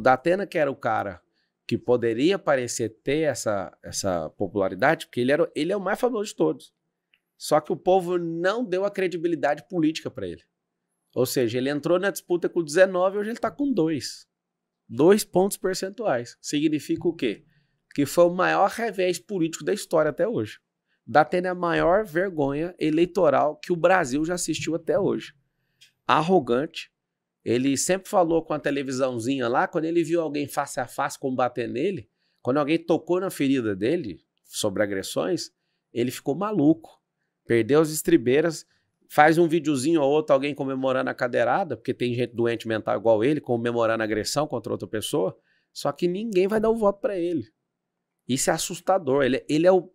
O Datena, que era o cara que poderia parecer ter essa, essa popularidade, porque ele, era, ele é o mais famoso de todos. Só que o povo não deu a credibilidade política para ele. Ou seja, ele entrou na disputa com 19 hoje ele está com 2. 2 pontos percentuais. Significa o quê? Que foi o maior revés político da história até hoje. Datena é a maior vergonha eleitoral que o Brasil já assistiu até hoje. Arrogante, ele sempre falou com a televisãozinha lá, quando ele viu alguém face a face combater nele, quando alguém tocou na ferida dele sobre agressões, ele ficou maluco. Perdeu as estribeiras, faz um videozinho ou outro, alguém comemorando a cadeirada, porque tem gente doente mental igual ele, comemorando agressão contra outra pessoa, só que ninguém vai dar o um voto para ele. Isso é assustador. Ele, é, ele é o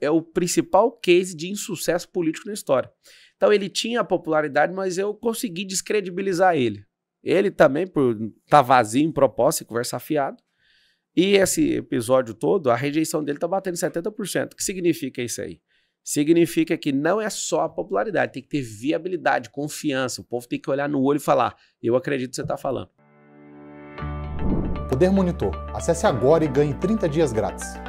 é o principal case de insucesso político na história. Então ele tinha popularidade, mas eu consegui descredibilizar ele. Ele também, por estar tá vazio em proposta e conversar fiado. E esse episódio todo, a rejeição dele está batendo 70%. O que significa isso aí? Significa que não é só a popularidade, tem que ter viabilidade, confiança. O povo tem que olhar no olho e falar: eu acredito que você está falando. Poder Monitor. Acesse agora e ganhe 30 dias grátis.